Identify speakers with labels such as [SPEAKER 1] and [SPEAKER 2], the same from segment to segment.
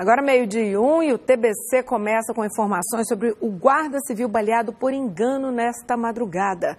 [SPEAKER 1] Agora, meio-dia e um, e o TBC começa com informações sobre o guarda civil baleado por engano nesta madrugada.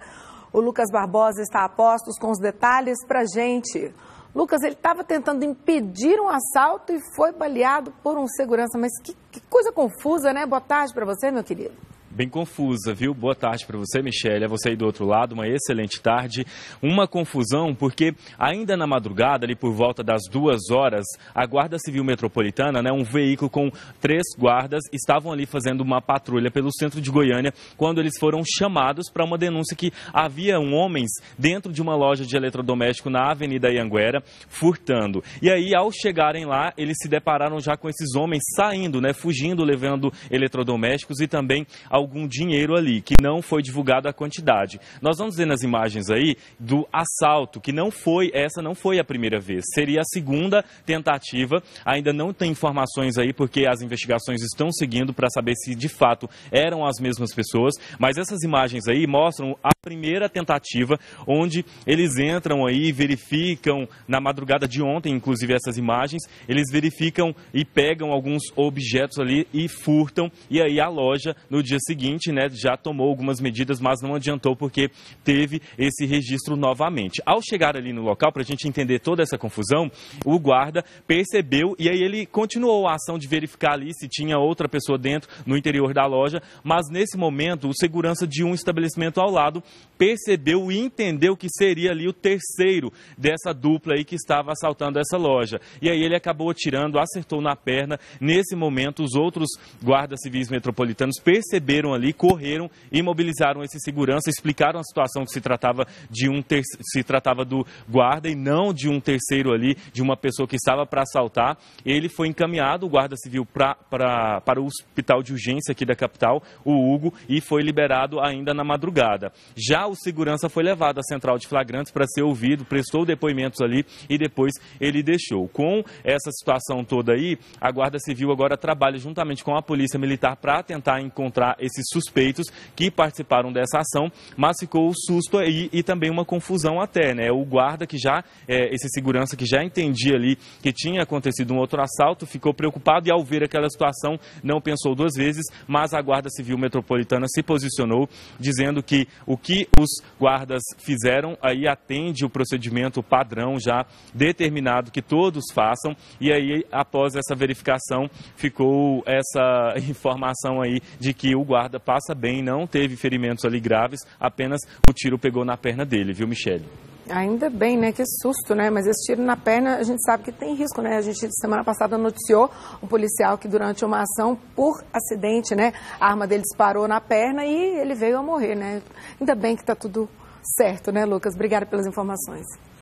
[SPEAKER 1] O Lucas Barbosa está a postos com os detalhes para gente. Lucas, ele estava tentando impedir um assalto e foi baleado por um segurança. Mas que, que coisa confusa, né? Boa tarde para você, meu querido
[SPEAKER 2] bem confusa, viu? Boa tarde para você, Michelle. A é você aí do outro lado, uma excelente tarde. Uma confusão, porque ainda na madrugada, ali por volta das duas horas, a Guarda Civil Metropolitana, né, um veículo com três guardas, estavam ali fazendo uma patrulha pelo centro de Goiânia, quando eles foram chamados para uma denúncia que havia homens dentro de uma loja de eletrodoméstico na Avenida Ianguera, furtando. E aí, ao chegarem lá, eles se depararam já com esses homens saindo, né, fugindo, levando eletrodomésticos e também ao algum dinheiro ali, que não foi divulgada a quantidade. Nós vamos ver nas imagens aí do assalto, que não foi, essa não foi a primeira vez, seria a segunda tentativa. Ainda não tem informações aí, porque as investigações estão seguindo para saber se de fato eram as mesmas pessoas, mas essas imagens aí mostram a primeira tentativa, onde eles entram aí, verificam, na madrugada de ontem, inclusive essas imagens, eles verificam e pegam alguns objetos ali e furtam, e aí a loja no dia seguinte seguinte, né, já tomou algumas medidas, mas não adiantou porque teve esse registro novamente. Ao chegar ali no local, para a gente entender toda essa confusão, o guarda percebeu e aí ele continuou a ação de verificar ali se tinha outra pessoa dentro no interior da loja, mas nesse momento o segurança de um estabelecimento ao lado percebeu e entendeu que seria ali o terceiro dessa dupla aí que estava assaltando essa loja. E aí ele acabou atirando, acertou na perna. Nesse momento, os outros guardas civis metropolitanos perceberam correram ali, correram, e mobilizaram esse segurança, explicaram a situação que se tratava de um ter... se tratava do guarda e não de um terceiro ali, de uma pessoa que estava para assaltar. Ele foi encaminhado, o guarda civil, pra, pra, para o hospital de urgência aqui da capital, o Hugo, e foi liberado ainda na madrugada. Já o segurança foi levado à central de flagrantes para ser ouvido, prestou depoimentos ali e depois ele deixou. Com essa situação toda aí, a Guarda Civil agora trabalha juntamente com a Polícia Militar para tentar encontrar esse esses suspeitos que participaram dessa ação, mas ficou o susto aí e também uma confusão até, né? O guarda que já, é, esse segurança que já entendia ali que tinha acontecido um outro assalto, ficou preocupado e ao ver aquela situação não pensou duas vezes, mas a Guarda Civil Metropolitana se posicionou dizendo que o que os guardas fizeram aí atende o procedimento padrão já determinado que todos façam e aí após essa verificação ficou essa informação aí de que o guarda guarda passa bem, não teve ferimentos ali graves, apenas o tiro pegou na perna dele, viu, Michele?
[SPEAKER 1] Ainda bem, né? Que susto, né? Mas esse tiro na perna, a gente sabe que tem risco, né? A gente, semana passada, noticiou um policial que, durante uma ação, por acidente, né? A arma dele disparou na perna e ele veio a morrer, né? Ainda bem que está tudo certo, né, Lucas? Obrigada pelas informações.